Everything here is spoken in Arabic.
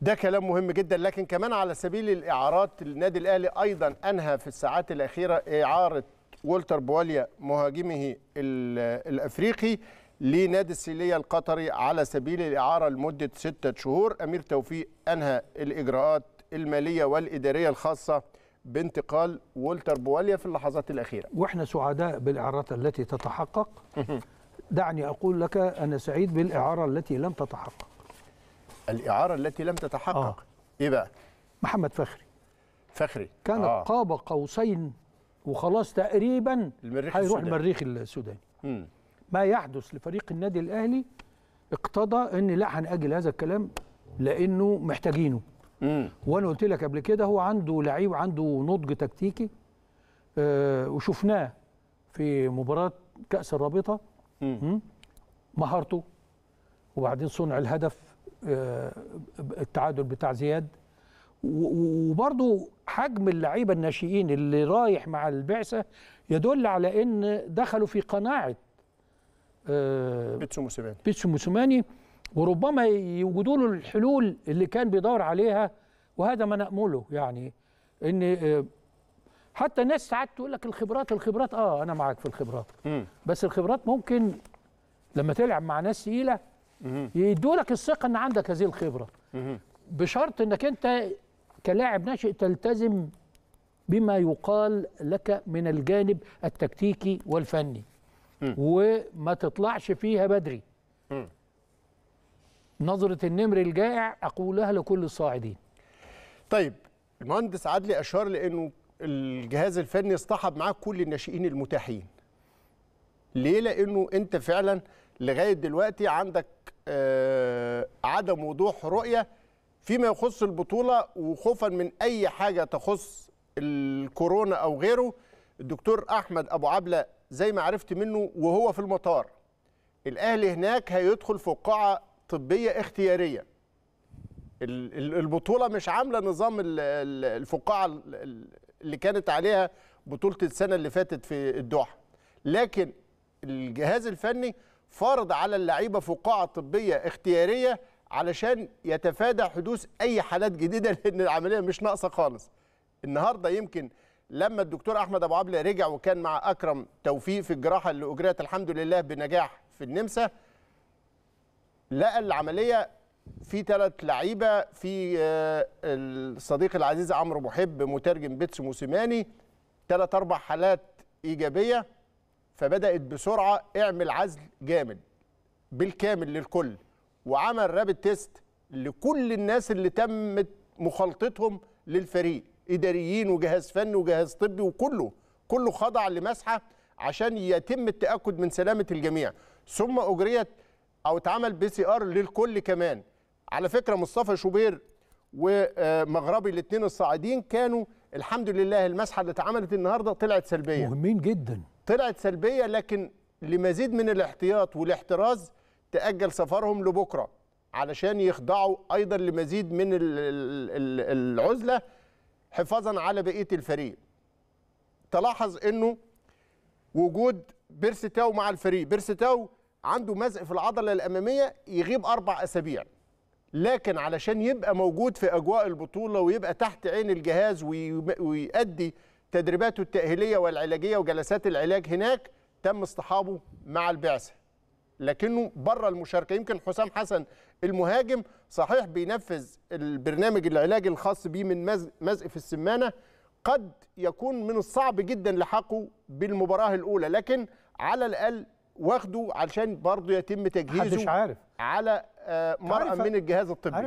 ده كلام مهم جدا لكن كمان على سبيل الاعارات النادي الاهلي ايضا انهى في الساعات الاخيره اعاره ولتر بواليا مهاجمه الافريقي لنادي السيلية القطري على سبيل الإعارة لمدة ستة شهور أمير توفيق أنهى الإجراءات المالية والإدارية الخاصة بانتقال وولتر بواليا في اللحظات الأخيرة وإحنا سعداء بالإعارات التي تتحقق دعني أقول لك أنا سعيد بالإعارة التي لم تتحقق الاعاره التي لم تتحقق آه. ايه بقى محمد فخري فخري كان آه. قاب قوسين وخلاص تقريبا المريخ هيروح السوداني. المريخ السوداني ما يحدث لفريق النادي الاهلي اقتضى ان لا هنأجل هذا الكلام لانه محتاجينه وانا قلت لك قبل كده هو عنده لعيب عنده نضج تكتيكي آه وشفناه في مباراه كاس الرابطه مهارته وبعدين صنع الهدف آه، التعادل بتاع زياد وبرضه حجم اللعيبه الناشئين اللي رايح مع البعثه يدل على ان دخلوا في قناعه آه، بيتسو موسيماني بيتسو موسيماني وربما يوجدوا له الحلول اللي كان بيدور عليها وهذا ما نامله يعني ان آه، حتى ناس ساعات تقول لك الخبرات الخبرات اه انا معاك في الخبرات م. بس الخبرات ممكن لما تلعب مع ناس ثقيله يدولك الثقه ان عندك هذه الخبره بشرط انك انت كلاعب ناشئ تلتزم بما يقال لك من الجانب التكتيكي والفني وما تطلعش فيها بدري نظرة النمر الجائع أقولها لكل الصاعدين طيب المهندس عدلي أشار لأنه الجهاز الفني اصطحب معاه كل الناشئين المتاحين ليه لأنه أنت فعلا لغايه دلوقتي عندك آه، عدم وضوح رؤيه فيما يخص البطوله وخوفا من اي حاجه تخص الكورونا او غيره الدكتور احمد ابو عبله زي ما عرفت منه وهو في المطار الاهلي هناك هيدخل فقاعه طبيه اختياريه البطوله مش عامله نظام الفقاعه اللي كانت عليها بطوله السنه اللي فاتت في الدوحه لكن الجهاز الفني فرض على اللعيبه فقاعه طبيه اختياريه علشان يتفادى حدوث اي حالات جديده لان العمليه مش ناقصه خالص. النهارده يمكن لما الدكتور احمد ابو عبله رجع وكان مع اكرم توفيق في الجراحه اللي اجريت الحمد لله بنجاح في النمسا لقى العمليه في ثلاث لعيبه في آه، الصديق العزيز عمرو محب مترجم بيتس موسيماني ثلاث اربع حالات ايجابيه فبدات بسرعه اعمل عزل جامد بالكامل للكل وعمل رابد تيست لكل الناس اللي تمت مخالطتهم للفريق اداريين وجهاز فني وجهاز طبي وكله كله خضع لمسحه عشان يتم التاكد من سلامه الجميع ثم اجريت او اتعمل بي سي ار للكل كمان على فكره مصطفى شوبير ومغربي الاثنين الصاعدين كانوا الحمد لله المسحه اللي اتعملت النهارده طلعت سلبيه مهمين جدا طلعت سلبيه لكن لمزيد من الاحتياط والاحتراز تاجل سفرهم لبكره علشان يخضعوا ايضا لمزيد من العزله حفاظا على بقيه الفريق تلاحظ انه وجود بيرستاو مع الفريق بيرستاو عنده مزق في العضله الاماميه يغيب اربع اسابيع لكن علشان يبقى موجود في اجواء البطوله ويبقى تحت عين الجهاز ويؤدي تدريباته التأهيلية والعلاجية وجلسات العلاج هناك تم اصطحابه مع البعثة لكنه بره المشاركة يمكن حسام حسن المهاجم صحيح بينفذ البرنامج العلاجي الخاص به من مزق في السمانة قد يكون من الصعب جدا لحاقه بالمباراة الأولى لكن على الأقل واخده علشان برضه يتم تجهيزه عارف. على آه، مرأة من الجهاز الطبي عارف.